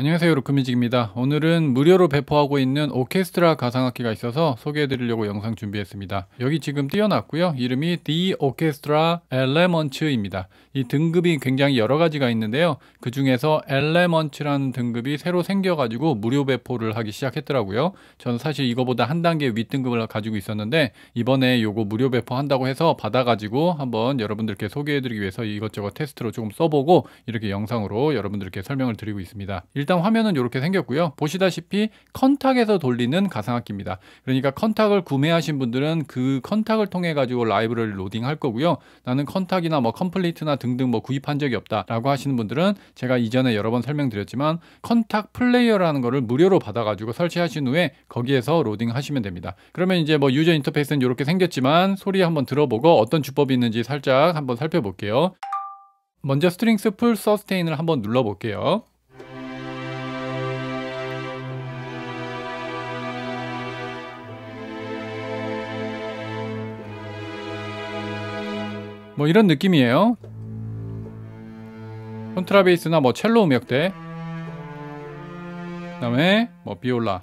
안녕하세요 루크뮤직입니다 오늘은 무료로 배포하고 있는 오케스트라 가상악기가 있어서 소개해드리려고 영상 준비했습니다 여기 지금 띄어놨고요 이름이 The Orchestra Elements입니다 이 등급이 굉장히 여러가지가 있는데요 그 중에서 Elements라는 등급이 새로 생겨가지고 무료 배포를 하기 시작했더라고요 저는 사실 이거보다 한 단계 윗등급을 가지고 있었는데 이번에 요거 무료 배포한다고 해서 받아가지고 한번 여러분들께 소개해드리기 위해서 이것저것 테스트로 조금 써보고 이렇게 영상으로 여러분들께 설명을 드리고 있습니다 일단 화면은 이렇게 생겼고요. 보시다시피 컨탁에서 돌리는 가상악기입니다. 그러니까 컨탁을 구매하신 분들은 그 컨탁을 통해 가지고 라이브를 로딩할 거고요. 나는 컨탁이나 뭐 컴플리트나 등등 뭐 구입한 적이 없다라고 하시는 분들은 제가 이전에 여러 번 설명드렸지만 컨탁 플레이어라는 거를 무료로 받아 가지고 설치하신 후에 거기에서 로딩하시면 됩니다. 그러면 이제 뭐 유저 인터페이스는 이렇게 생겼지만 소리 한번 들어보고 어떤 주법이 있는지 살짝 한번 살펴볼게요. 먼저 스트링스 풀 서스테인을 한번 눌러볼게요. 뭐 이런 느낌이에요. 콘트라베이스나 뭐 첼로 음역대 그 다음에 뭐 비올라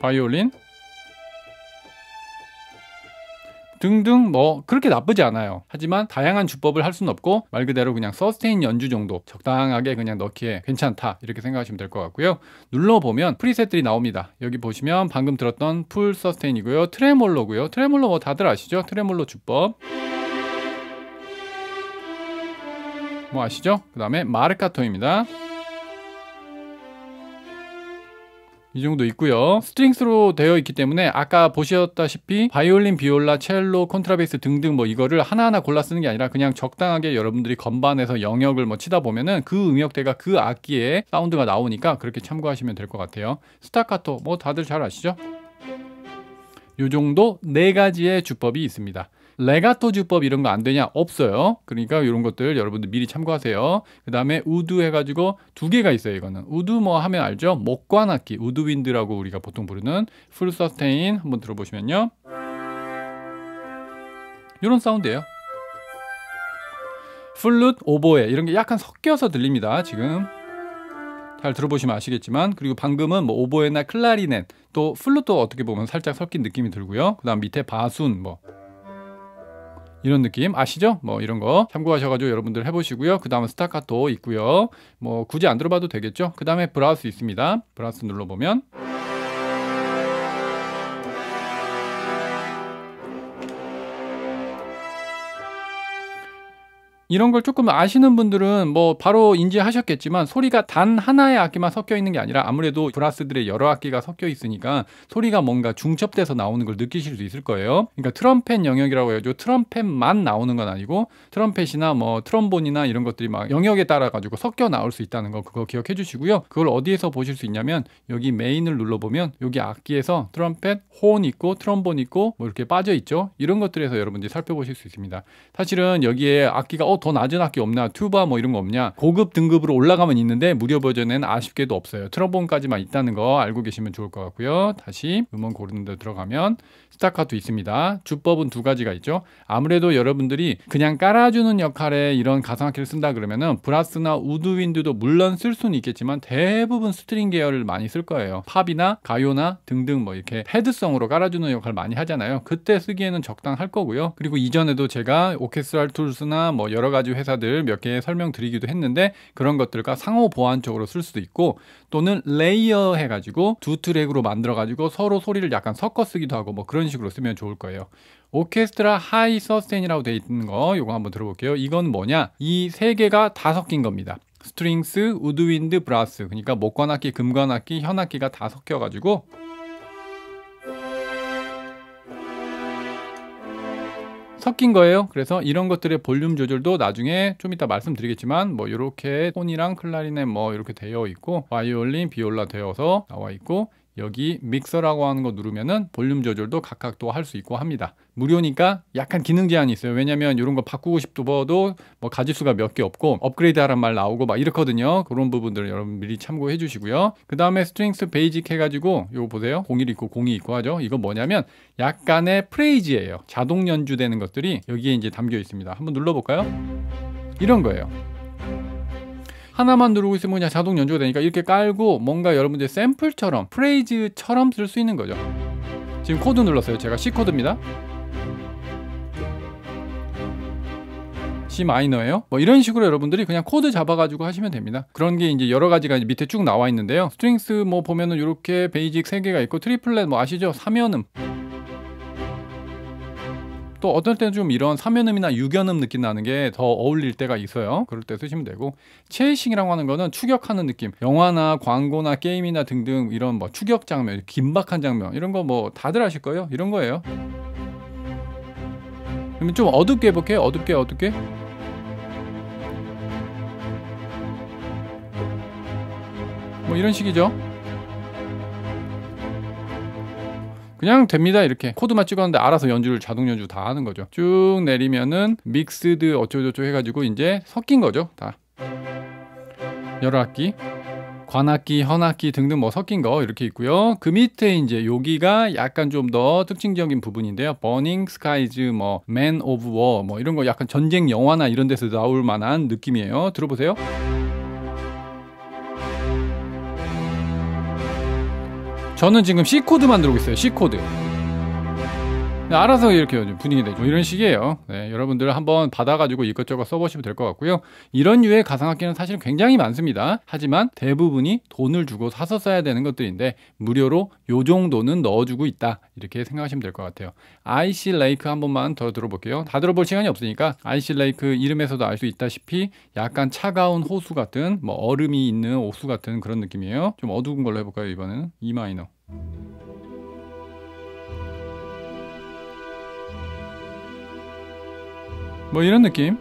바이올린 등등 뭐 그렇게 나쁘지 않아요. 하지만 다양한 주법을 할 수는 없고 말 그대로 그냥 서스테인 연주 정도 적당하게 그냥 넣기에 괜찮다 이렇게 생각하시면 될 것 같고요. 눌러보면 프리셋들이 나옵니다. 여기 보시면 방금 들었던 풀 서스테인이고요. 트레몰로고요. 트레몰로 뭐 다들 아시죠? 트레몰로 주법. 뭐 아시죠? 그 다음에 마르카토입니다. 이 정도 있고요. 스트링스로 되어 있기 때문에 아까 보셨다시피 바이올린, 비올라, 첼로, 콘트라베이스 등등 뭐 이거를 하나하나 골라 쓰는 게 아니라 그냥 적당하게 여러분들이 건반에서 영역을 뭐 치다 보면은 그 음역대가 그악기에 사운드가 나오니까 그렇게 참고하시면 될 것 같아요. 스타카토 뭐 다들 잘 아시죠? 요 정도 네 가지의 주법이 있습니다. 레가토 주법 이런 거 안 되냐? 없어요. 그러니까 이런 것들 여러분들 미리 참고하세요. 그 다음에 우드 해가지고 두 개가 있어요. 이거는 우드 뭐 하면 알죠? 목관악기 우드 윈드라고 우리가 보통 부르는 풀 서스테인 한번 들어보시면요. 이런 사운드예요. 플룻, 오보에 이런 게 약간 섞여서 들립니다. 지금 잘 들어보시면 아시겠지만 그리고 방금은 뭐 오보에나 클라리넷 또 플룻도 어떻게 보면 살짝 섞인 느낌이 들고요. 그다음 밑에 바순 뭐 이런 느낌 아시죠? 뭐 이런 거 참고하셔가지고 여러분들 해보시고요. 그 다음에 스타카토 있고요. 뭐 굳이 안 들어봐도 되겠죠? 그 다음에 브라우스 있습니다. 브라우스 눌러보면 이런 걸 조금 아시는 분들은 뭐 바로 인지하셨겠지만 소리가 단 하나의 악기만 섞여 있는 게 아니라 아무래도 브라스들의 여러 악기가 섞여 있으니까 소리가 뭔가 중첩돼서 나오는 걸 느끼실 수 있을 거예요. 그러니까 트럼펫 영역이라고 해야죠. 트럼펫만 나오는 건 아니고 트럼펫이나 뭐 트럼본이나 이런 것들이 막 영역에 따라 가지고 섞여 나올 수 있다는 거 그거 기억해 주시고요. 그걸 어디에서 보실 수 있냐면 여기 메인을 눌러 보면 여기 악기에서 트럼펫 호온 있고 트럼본 있고 뭐 이렇게 빠져 있죠. 이런 것들에서 여러분들이 살펴보실 수 있습니다. 사실은 여기에 악기가 어더 낮은 악기 없나? 튜바 뭐 이런 거 없냐? 고급 등급으로 올라가면 있는데 무료 버전에는 아쉽게도 없어요. 트럼본까지만 있다는 거 알고 계시면 좋을 것 같고요. 다시 음원 고르는 데 들어가면 스타카도 있습니다. 주법은 두 가지가 있죠. 아무래도 여러분들이 그냥 깔아주는 역할에 이런 가상악기를 쓴다 그러면은 브라스나 우드 윈드도 물론 쓸 수는 있겠지만 대부분 스트링 계열을 많이 쓸 거예요. 팝이나 가요나 등등 뭐 이렇게 헤드성으로 깔아주는 역할 많이 하잖아요. 그때 쓰기에는 적당할 거고요. 그리고 이전에도 제가 오케스트랄 툴스나 뭐 여러 여러 가지 회사들 몇 개 설명드리기도 했는데 그런 것들과 상호 보완쪽으로쓸 수도 있고 또는 레이어 해가지고 두 트랙으로 만들어가지고 서로 소리를 약간 섞어 쓰기도 하고 뭐 그런 식으로 쓰면 좋을 거예요. 오케스트라 하이 서스텐이라고 돼 있는 거 이거 한번 들어볼게요. 이건 뭐냐? 이 세 개가 다 섞인 겁니다. 스트링스, 우드윈드, 브라스 그러니까 목관악기, 금관악기, 현악기가 다 섞여가지고 섞인 거예요. 그래서 이런 것들의 볼륨 조절도 나중에 좀 이따 말씀드리겠지만 뭐 이렇게 톤이랑 클라리넷 뭐 이렇게 되어 있고 바이올린, 비올라 되어서 나와 있고 여기 믹서라고 하는 거 누르면은 볼륨 조절도 각각 또 할 수 있고 합니다. 무료니까 약간 기능 제한이 있어요. 왜냐면 이런 거 바꾸고 싶어도 뭐 가짓수가 몇 개 없고 업그레이드 하란 말 나오고 막 이렇거든요. 그런 부분들은 여러분 미리 참고해 주시고요. 그 다음에 스트링스 베이직 해가지고 요거 보세요. 01 있고 02 있고 하죠. 이거 뭐냐면 약간의 프레이즈예요. 자동 연주되는 것들이 여기에 이제 담겨 있습니다. 한번 눌러볼까요? 이런 거예요. 하나만 누르고 있으면 그냥 자동 연주가 되니까 이렇게 깔고 뭔가 여러분들 샘플처럼 프레이즈처럼 쓸 수 있는 거죠 지금 코드 눌렀어요 제가 C코드입니다 C 마이너예요 뭐 이런 식으로 여러분들이 그냥 코드 잡아가지고 하시면 됩니다 그런 게 이제 여러 가지가 이제 밑에 쭉 나와 있는데요 스트링스 뭐 보면은 이렇게 베이직 3개가 있고 트리플렛 뭐 아시죠 3연음 또 어떨 때는 좀 이런 사면음이나 유견음 느낌 나는 게 더 어울릴 때가 있어요. 그럴 때 쓰시면 되고 체이싱이라고 하는 거는 추격하는 느낌. 영화나 광고나 게임이나 등등 이런 뭐 추격 장면, 긴박한 장면 이런 거 뭐 다들 아실 거예요. 이런 거예요. 그러면 좀 어둡게 해볼게요. 어둡게 어둡게. 뭐 이런 식이죠. 그냥 됩니다 이렇게 코드만 찍었는데 알아서 연주를 자동 연주 다 하는 거죠 쭉 내리면은 믹스드 어쩌고저쩌고 해가지고 이제 섞인 거죠 다 여러 악기 관악기, 현악기 등등 뭐 섞인 거 이렇게 있고요. 그 밑에 이제 여기가 약간 좀 더 특징적인 부분인데요. 버닝 스카이즈 뭐 맨 오브 워 뭐 이런 거 약간 전쟁 영화나 이런 데서 나올 만한 느낌이에요. 들어보세요. 저는 지금 C코드 만들고 있어요 C코드 네, 알아서 이렇게 분위기 되죠 이런 식이에요. 네, 여러분들 한번 받아가지고 이것저것 써보시면 될 것 같고요. 이런 류의 가상악기는 사실 굉장히 많습니다. 하지만 대부분이 돈을 주고 사서 써야 되는 것들인데 무료로 요 정도는 넣어주고 있다. 이렇게 생각하시면 될 것 같아요. IC 레이크 한 번만 더 들어볼게요. 다 들어볼 시간이 없으니까 IC 레이크 이름에서도 알 수 있다시피 약간 차가운 호수 같은 뭐 얼음이 있는 오수 같은 그런 느낌이에요. 좀 어두운 걸로 해볼까요 이번에는 E 마이너. 뭐 이런 느낌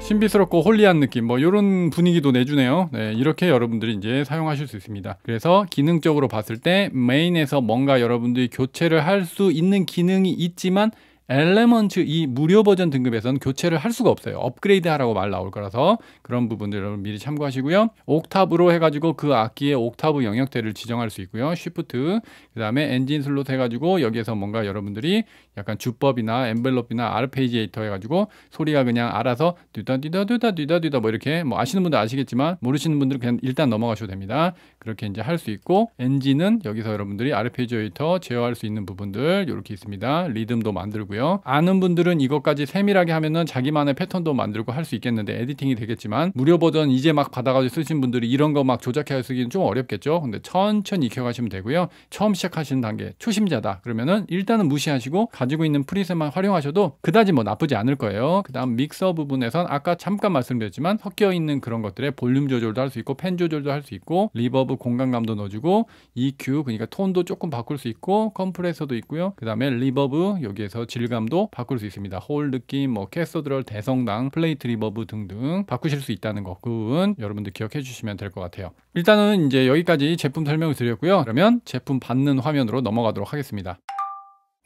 신비스럽고 홀리한 느낌 뭐 이런 분위기도 내주네요 네, 이렇게 여러분들이 이제 사용하실 수 있습니다 그래서 기능적으로 봤을 때 메인에서 뭔가 여러분들이 교체를 할 수 있는 기능이 있지만 엘레먼트 이 무료 버전 등급에서는 교체를 할 수가 없어요. 업그레이드 하라고 말 나올 거라서 그런 부분들을 미리 참고하시고요. 옥탑으로 해가지고 그 악기의 옥타브 영역대를 지정할 수 있고요. 쉬프트, 그 다음에 엔진 슬롯 해가지고 여기에서 뭔가 여러분들이 약간 주법이나 엠벨롭이나 아르페지에이터 해가지고 소리가 그냥 알아서 뒤다 뒤다 뒤다 뒤다 뒤다 뭐 이렇게 뭐 아시는 분들 아시겠지만 모르시는 분들은 그냥 일단 넘어가셔도 됩니다. 그렇게 이제 할 수 있고 엔진은 여기서 여러분들이 아르페지오이터 에 제어할 수 있는 부분들 이렇게 있습니다. 리듬도 만들고요. 아는 분들은 이것까지 세밀하게 하면은 자기만의 패턴도 만들고 할 수 있겠는데 에디팅이 되겠지만 무료 버전 이제 막 받아가지고 쓰신 분들이 이런 거 막 조작해 쓰기는 좀 어렵겠죠. 근데 천천히 익혀가시면 되고요. 처음 시작하시는 단계 초심자다 그러면은 일단은 무시하시고 가지고 있는 프리셋만 활용하셔도 그다지 뭐 나쁘지 않을 거예요. 그다음 믹서 부분에선 아까 잠깐 말씀드렸지만 섞여 있는 그런 것들의 볼륨 조절도 할 수 있고 펜 조절도 할 수 있고 리버브 저 공간감도 넣어주고 EQ 그러니까 톤도 조금 바꿀 수 있고 컴프레서도 있고요. 그 다음에 리버브 여기에서 질감도 바꿀 수 있습니다. 홀 느낌, 뭐 캐서드럴, 대성당, 플레이트 리버브 등등 바꾸실 수 있다는 거 그건 여러분들 기억해 주시면 될 것 같아요. 일단은 이제 여기까지 제품 설명을 드렸고요. 그러면 제품 받는 화면으로 넘어가도록 하겠습니다.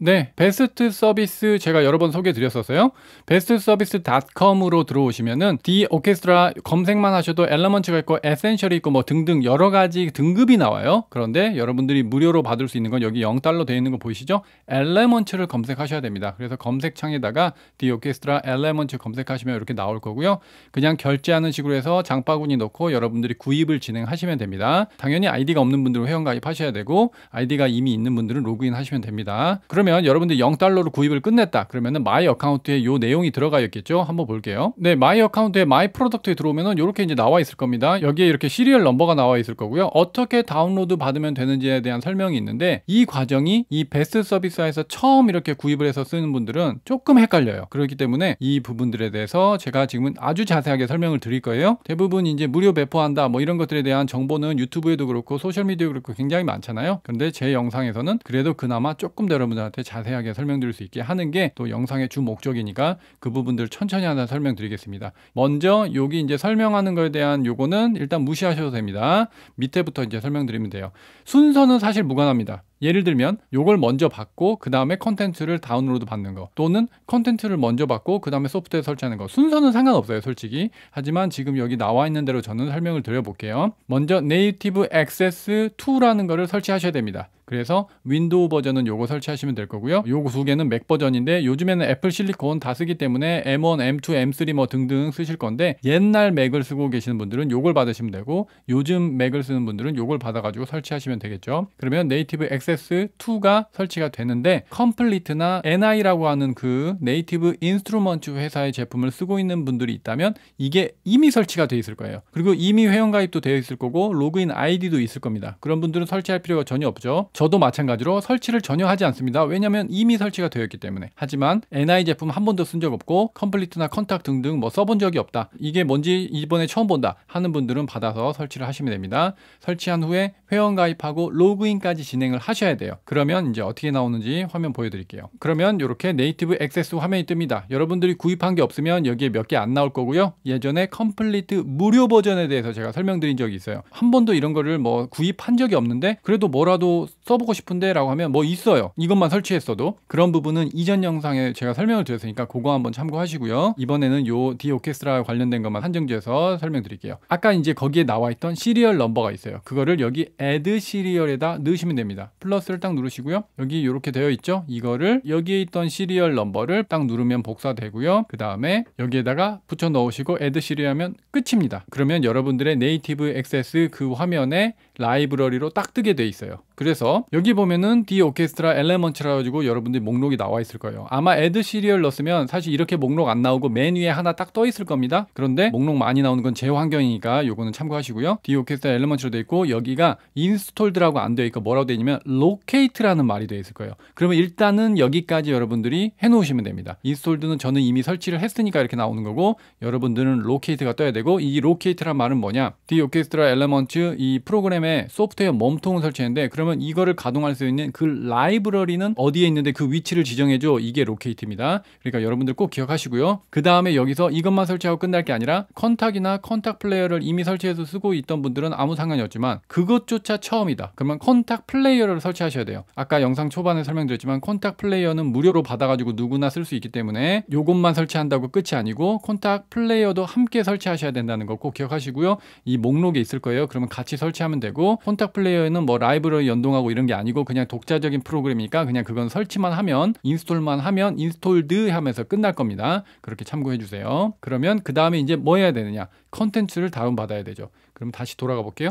네, 베스트 서비스 제가 여러 번 소개 드렸었어요. 베스트 서비스닷컴으로 들어오시면은 디 오케스트라 검색만 하셔도 엘러먼츠가 있고 에센셜이 있고 뭐 등등 여러 가지 등급이 나와요. 그런데 여러분들이 무료로 받을 수 있는 건 여기 0달러 되어 있는 거 보이시죠? 엘러먼츠를 검색하셔야 됩니다. 그래서 검색창에다가 디 오케스트라 엘러먼츠 검색하시면 이렇게 나올 거고요. 그냥 결제하는 식으로 해서 장바구니 넣고 여러분들이 구입을 진행하시면 됩니다. 당연히 아이디가 없는 분들은 회원 가입하셔야 되고 아이디가 이미 있는 분들은 로그인 하시면 됩니다. 그럼 왜냐면 여러분들 0달러로 구입을 끝냈다. 그러면은 마이 어카운트에 요 내용이 들어가 있겠죠? 한번 볼게요. 네, 마이 어카운트에 마이 프로덕트에 들어오면은 요렇게 이제 나와 있을 겁니다. 여기에 이렇게 시리얼 넘버가 나와 있을 거고요. 어떻게 다운로드 받으면 되는지에 대한 설명이 있는데 이 과정이 이 베스트 서비스에서 처음 이렇게 구입을 해서 쓰는 분들은 조금 헷갈려요. 그렇기 때문에 이 부분들에 대해서 제가 지금은 아주 자세하게 설명을 드릴 거예요. 대부분 이제 무료 배포한다 뭐 이런 것들에 대한 정보는 유튜브에도 그렇고 소셜미디어에 그렇고 굉장히 많잖아요. 그런데 제 영상에서는 그래도 그나마 조금 더 여러분들한테 여러분들한테 자세하게 설명드릴 수 있게 하는 게 또 영상의 주 목적이니까 그 부분들 천천히 하나 설명드리겠습니다. 먼저 여기 이제 설명하는 거에 대한 요거는 일단 무시하셔도 됩니다. 밑에부터 이제 설명드리면 돼요. 순서는 사실 무관합니다. 예를 들면 요걸 먼저 받고 그 다음에 컨텐츠를 다운로드 받는 거 또는 컨텐츠를 먼저 받고 그 다음에 소프트웨어 설치하는 거 순서는 상관없어요 솔직히 하지만 지금 여기 나와 있는 대로 저는 설명을 드려볼게요 먼저 네이티브 액세스 2라는 거를 설치하셔야 됩니다 그래서 윈도우 버전은 요거 설치하시면 될 거고요. 요거 두 개는 맥 버전인데 요즘에는 애플 실리콘 다 쓰기 때문에 M1, M2, M3 뭐 등등 쓰실 건데 옛날 맥을 쓰고 계시는 분들은 요걸 받으시면 되고 요즘 맥을 쓰는 분들은 요걸 받아가지고 설치하시면 되겠죠. 그러면 네이티브 XS2가 설치가 되는데 컴플리트나 NI라고 하는 그 네이티브 인스트루먼트 회사의 제품을 쓰고 있는 분들이 있다면 이게 이미 설치가 되어 있을 거예요. 그리고 이미 회원가입도 되어 있을 거고 로그인 아이디도 있을 겁니다. 그런 분들은 설치할 필요가 전혀 없죠. 저도 마찬가지로 설치를 전혀 하지 않습니다. 왜냐면 이미 설치가 되었기 때문에. 하지만 NI 제품 한 번도 쓴 적 없고 컴플리트나 컨탁 등등 뭐 써본 적이 없다. 이게 뭔지 이번에 처음 본다 하는 분들은 받아서 설치를 하시면 됩니다. 설치한 후에 회원 가입하고 로그인까지 진행을 하셔야 돼요. 그러면 이제 어떻게 나오는지 화면 보여드릴게요. 그러면 이렇게 네이티브 액세스 화면이 뜹니다. 여러분들이 구입한 게 없으면 여기에 몇 개 안 나올 거고요. 예전에 컴플리트 무료 버전에 대해서 제가 설명드린 적이 있어요. 한 번도 이런 거를 뭐 구입한 적이 없는데 그래도 뭐라도 써보고 싶은데 라고 하면 뭐 있어요 이것만 설치했어도 그런 부분은 이전 영상에 제가 설명을 드렸으니까 그거 한번 참고하시고요 이번에는 요디 오케스트라 관련된 것만 한정지에서 설명드릴게요 아까 이제 거기에 나와 있던 시리얼 넘버가 있어요 그거를 여기 add 시리얼에다 넣으시면 됩니다 플러스를 딱 누르시고요 여기 이렇게 되어 있죠 이거를 여기에 있던 시리얼 넘버를 딱 누르면 복사되고요 그 다음에 여기에다가 붙여 넣으시고 add 시리얼 하면 끝입니다 그러면 여러분들의 네이티브 액세스 그 화면에 라이브러리로 딱 뜨게 돼 있어요. 그래서 여기 보면은 디 오케스트라 엘레먼츠라 가지고 여러분들 목록이 나와 있을 거예요. 아마 애드 시리얼 넣었으면 사실 이렇게 목록 안 나오고 맨 위에 하나 딱 떠 있을 겁니다. 그런데 목록 많이 나오는 건 제 환경이니까 요거는 참고하시고요. 디 오케스트라 엘레먼츠로돼 있고 여기가 인스톨드라고 안 돼 있고 뭐라고 돼 있냐면 로케이트라는 말이 돼 있을 거예요. 그러면 일단은 여기까지 여러분들이 해 놓으시면 됩니다. 인스톨드는 저는 이미 설치를 했으니까 이렇게 나오는 거고 여러분들은 로케이트가 떠야 되고 이 로케이트란 말은 뭐냐? 디 오케스트라 엘레먼츠이프로그램에 다음에 소프트웨어 몸통을 설치했는데 그러면 이거를 가동할 수 있는 그 라이브러리는 어디에 있는데 그 위치를 지정해줘 이게 로케이트입니다 그러니까 여러분들 꼭 기억하시고요 그 다음에 여기서 이것만 설치하고 끝날 게 아니라 컨탁이나 컨탁 플레이어를 이미 설치해서 쓰고 있던 분들은 아무 상관이 없지만 그것조차 처음이다 그러면 컨탁 플레이어를 설치하셔야 돼요 아까 영상 초반에 설명드렸지만 컨탁 플레이어는 무료로 받아가지고 누구나 쓸 수 있기 때문에 이것만 설치한다고 끝이 아니고 컨탁 플레이어도 함께 설치하셔야 된다는 거 꼭 기억하시고요 이 목록에 있을 거예요 그러면 같이 설치하면 되고 되고 콘탁 플레이어에는 뭐 라이브를 연동하고 이런 게 아니고 그냥 독자적인 프로그램이니까 그냥 그건 설치만 하면 인스톨만 하면 인스톨드 하면서 끝날 겁니다. 그렇게 참고해 주세요. 그러면 그 다음에 이제 뭐 해야 되느냐? 컨텐츠를 다운받아야 되죠. 그럼 다시 돌아가 볼게요.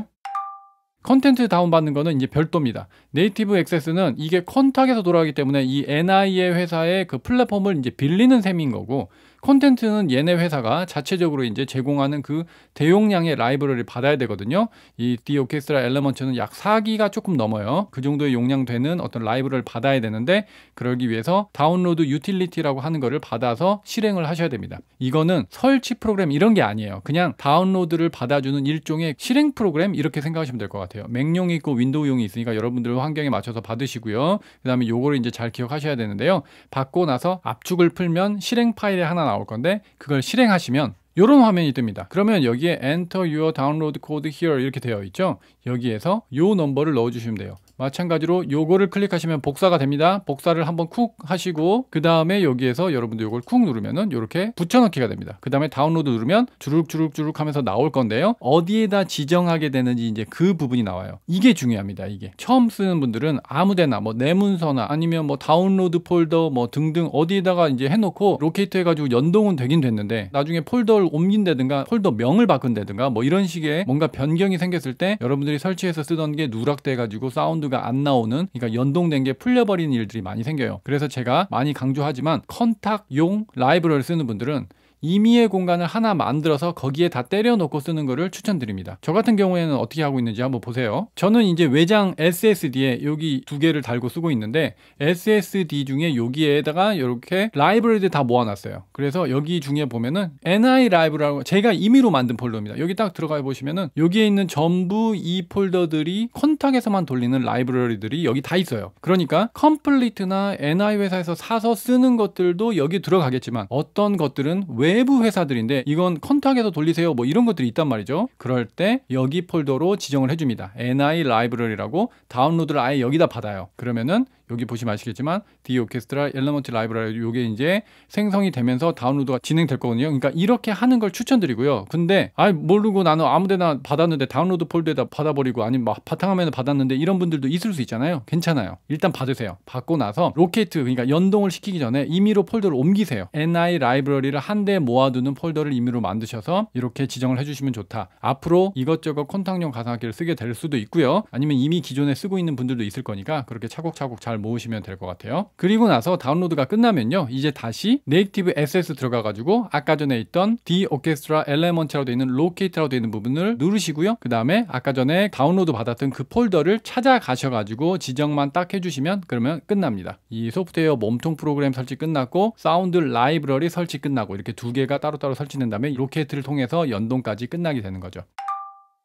컨텐츠 다운받는 거는 이제 별도입니다. 네이티브 액세스는 이게 컨탁에서 돌아가기 때문에 이 NI의 회사의 그 플랫폼을 이제 빌리는 셈인 거고 콘텐츠는 얘네 회사가 자체적으로 이제 제공하는 그 대용량의 라이브러리를 받아야 되거든요. 이 The Orchestra e l e m e n t 는약 4기가 조금 넘어요. 그 정도의 용량 되는 어떤 라이브러리를 받아야 되는데 그러기 위해서 다운로드 유틸리티라고 하는 거를 받아서 실행을 하셔야 됩니다. 이거는 설치 프로그램 이런 게 아니에요. 그냥 다운로드를 받아주는 일종의 실행 프로그램 이렇게 생각하시면 될 것 같아요. 맥용이 있고 윈도우용이 있으니까 여러분들 환경에 맞춰서 받으시고요. 그 다음에 요거를 이제 잘 기억하셔야 되는데요. 받고 나서 압축을 풀면 실행 파일에 하나 나와요. 나올 건데 그걸 실행하시면 이런 화면이 뜹니다. 그러면 여기에 Enter your download code here 이렇게 되어 있죠. 여기에서 요 넘버를 넣어주시면 돼요. 마찬가지로 요거를 클릭하시면 복사가 됩니다. 복사를 한번 쿡 하시고 그 다음에 여기에서 여러분들 요걸 쿡 누르면은 이렇게 붙여넣기가 됩니다. 그 다음에 다운로드 누르면 주룩주룩주룩 하면서 나올 건데요. 어디에다 지정하게 되는지 이제 그 부분이 나와요. 이게 중요합니다. 이게 처음 쓰는 분들은 아무데나 뭐 내문서나 아니면 뭐 다운로드 폴더 뭐 등등 어디에다가 이제 해놓고 로케이트 해가지고 연동은 되긴 됐는데 나중에 폴더를 옮긴다든가 폴더 명을 바꾼다든가 뭐 이런 식의 뭔가 변경이 생겼을 때 여러분들이 설치해서 쓰던 게 누락돼가지고 사운드 모두가 안 나오는 그러니까 연동된 게 풀려버리는 일들이 많이 생겨요. 그래서 제가 많이 강조하지만 컨탁용 라이브를 쓰는 분들은 임의의 공간을 하나 만들어서 거기에 다 때려놓고 쓰는 거를 추천드립니다. 저 같은 경우에는 어떻게 하고 있는지 한번 보세요. 저는 이제 외장 SSD에 여기 두 개를 달고 쓰고 있는데 SSD 중에 여기에다가 이렇게 라이브러리들 다 모아놨어요. 그래서 여기 중에 보면은 NI 라이브라고 제가 임의로 만든 폴더입니다. 여기 딱 들어가 보시면은 여기에 있는 전부 이 폴더들이 컨탁에서만 돌리는 라이브러리들이 여기 다 있어요. 그러니까 컴플리트나 NI 회사에서 사서 쓰는 것들도 여기 들어가겠지만 어떤 것들은 외 외부 회사들인데 이건 컨탁에서 돌리세요 뭐 이런 것들이 있단 말이죠. 그럴 때 여기 폴더로 지정을 해줍니다. NI 라이브러리라고 다운로드를 아예 여기다 받아요. 그러면은 여기 보시면 아시겠지만 디 오케스트라 엘레먼트 라이브러리 요게 이제 생성이 되면서 다운로드가 진행될 거거든요. 그러니까 이렇게 하는 걸 추천드리고요. 근데 아 모르고 나는 아무데나 받았는데 다운로드 폴더에다 받아버리고 아니면 막 바탕화면에 받았는데 이런 분들도 있을 수 있잖아요. 괜찮아요. 일단 받으세요. 받고 나서 로케이트 그러니까 연동을 시키기 전에 임의로 폴더를 옮기세요. NI 라이브러리를 한데 모아두는 폴더를 임의로 만드셔서 이렇게 지정을 해주시면 좋다. 앞으로 이것저것 콘탁용 가상화기를 쓰게 될 수도 있고요. 아니면 이미 기존에 쓰고 있는 분들도 있을 거니까 그렇게 차곡차곡 잘잘 모으시면 될 것 같아요. 그리고 나서 다운로드가 끝나면요. 이제 다시 네이티브 SS 들어가 가지고 아까 전에 있던 D 오케스트라 엘레먼트라고 되어 있는 로케이트라고 되어 있는 부분을 누르시고요. 그 다음에 아까 전에 다운로드 받았던 그 폴더를 찾아가셔 가지고 지정만 딱 해주시면 그러면 끝납니다. 이 소프트웨어 몸통 프로그램 설치 끝났고 사운드 라이브러리 설치 끝나고 이렇게 두 개가 따로따로 설치된 다음에 로케이트를 통해서 연동까지 끝나게 되는 거죠.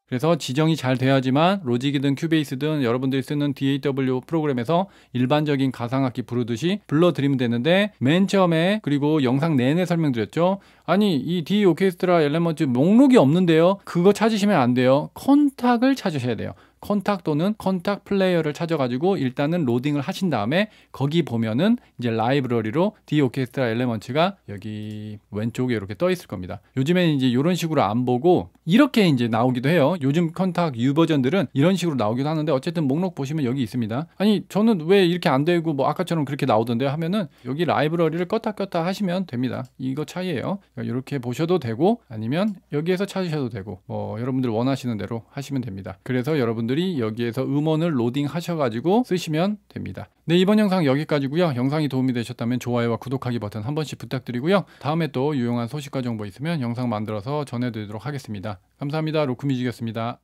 그래서 지정이 잘 돼야지만 로직이든 큐베이스든 여러분들이 쓰는 DAW 프로그램에서 일반적인 가상악기 부르듯이 불러드리면 되는데 맨 처음에 그리고 영상 내내 설명드렸죠 아니 이 D 오케스트라 엘레먼트 목록이 없는데요 그거 찾으시면 안 돼요 컨탁을 찾으셔야 돼요 컨탁 또는 컨탁 플레이어를 찾아가지고 일단은 로딩을 하신 다음에 거기 보면은 이제 라이브러리로 D 오케스트라 엘레먼츠가 여기 왼쪽에 이렇게 떠 있을 겁니다. 요즘엔 이제 이런 식으로 안 보고 이렇게 이제 나오기도 해요. 요즘 컨탁 유 버전들은 이런 식으로 나오기도 하는데 어쨌든 목록 보시면 여기 있습니다. 아니 저는 왜 이렇게 안 되고 뭐 아까처럼 그렇게 나오던데 하면은 여기 라이브러리를 껐다 껐다 하시면 됩니다. 이거 차이예요. 이렇게 그러니까 보셔도 되고 아니면 여기에서 찾으셔도 되고 뭐 여러분들 원하시는 대로 하시면 됩니다. 그래서 여러분들 분들이 여기에서 음원을 로딩하셔가지고 쓰시면 됩니다. 네 이번 영상 여기까지고요. 영상이 도움이 되셨다면 좋아요와 구독하기 버튼 한 번씩 부탁드리고요. 다음에 또 유용한 소식과 정보 있으면 영상 만들어서 전해드리도록 하겠습니다. 감사합니다. 로크뮤직이었습니다.